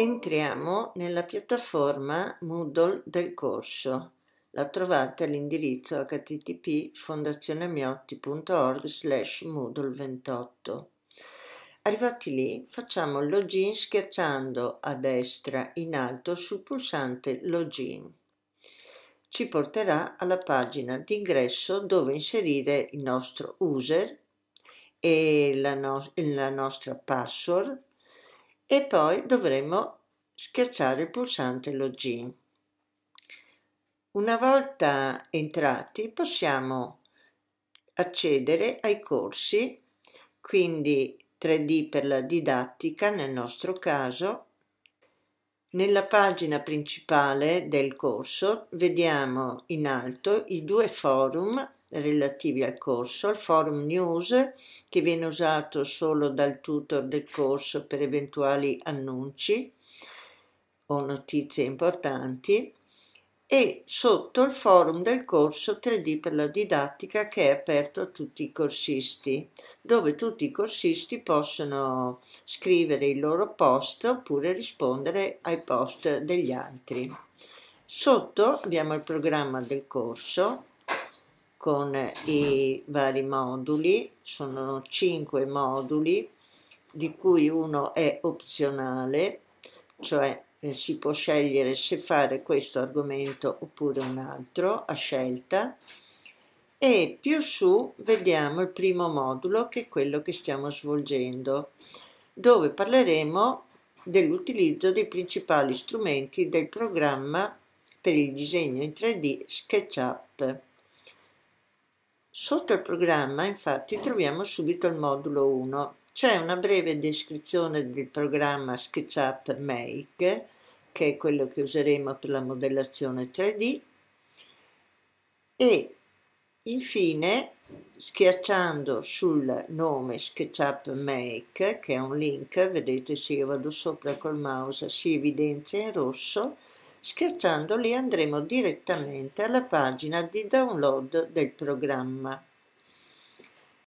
entriamo nella piattaforma Moodle del corso. La trovate all'indirizzo http fondazioneamiotti.org slash moodle 28. Arrivati lì facciamo login schiacciando a destra in alto sul pulsante login. Ci porterà alla pagina d'ingresso dove inserire il nostro user e la, no la nostra password e poi dovremo schiacciare il pulsante login. Una volta entrati possiamo accedere ai corsi, quindi 3D per la didattica nel nostro caso. Nella pagina principale del corso vediamo in alto i due forum relativi al corso, al forum news che viene usato solo dal tutor del corso per eventuali annunci o notizie importanti e sotto il forum del corso 3D per la didattica che è aperto a tutti i corsisti, dove tutti i corsisti possono scrivere i loro post oppure rispondere ai post degli altri. Sotto abbiamo il programma del corso con i vari moduli, sono cinque moduli di cui uno è opzionale, cioè eh, si può scegliere se fare questo argomento oppure un altro a scelta e più su vediamo il primo modulo che è quello che stiamo svolgendo dove parleremo dell'utilizzo dei principali strumenti del programma per il disegno in 3D SketchUp. Sotto il programma, infatti, troviamo subito il modulo 1. C'è una breve descrizione del programma SketchUp Make, che è quello che useremo per la modellazione 3D, e infine, schiacciando sul nome SketchUp Make, che è un link, vedete se io vado sopra col mouse si evidenzia in rosso, Schiacciando lì andremo direttamente alla pagina di download del programma.